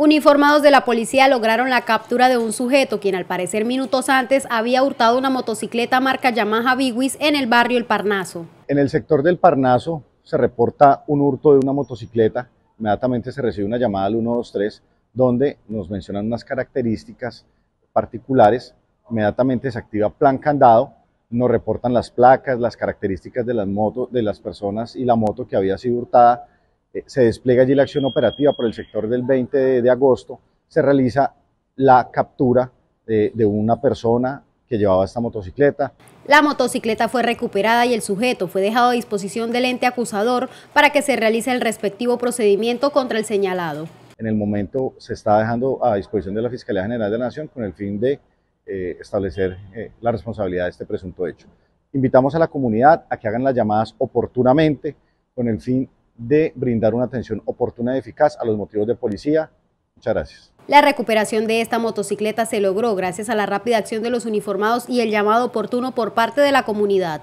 Uniformados de la policía lograron la captura de un sujeto quien al parecer minutos antes había hurtado una motocicleta marca Yamaha Biwis en el barrio El Parnaso. En el sector del Parnaso se reporta un hurto de una motocicleta. Inmediatamente se recibe una llamada al 123 donde nos mencionan unas características particulares. Inmediatamente se activa plan candado, nos reportan las placas, las características de las motos, de las personas y la moto que había sido hurtada eh, se despliega allí la acción operativa por el sector del 20 de, agosto, se realiza la captura de, una persona que llevaba esta motocicleta. La motocicleta fue recuperada y el sujeto fue dejado a disposición del ente acusador para que se realice el respectivo procedimiento contra el señalado. En el momento se está dejando a disposición de la Fiscalía General de la Nación con el fin de eh, establecer eh, la responsabilidad de este presunto hecho. Invitamos a la comunidad a que hagan las llamadas oportunamente con el fin de brindar una atención oportuna y eficaz a los motivos de policía. Muchas gracias. La recuperación de esta motocicleta se logró gracias a la rápida acción de los uniformados y el llamado oportuno por parte de la comunidad.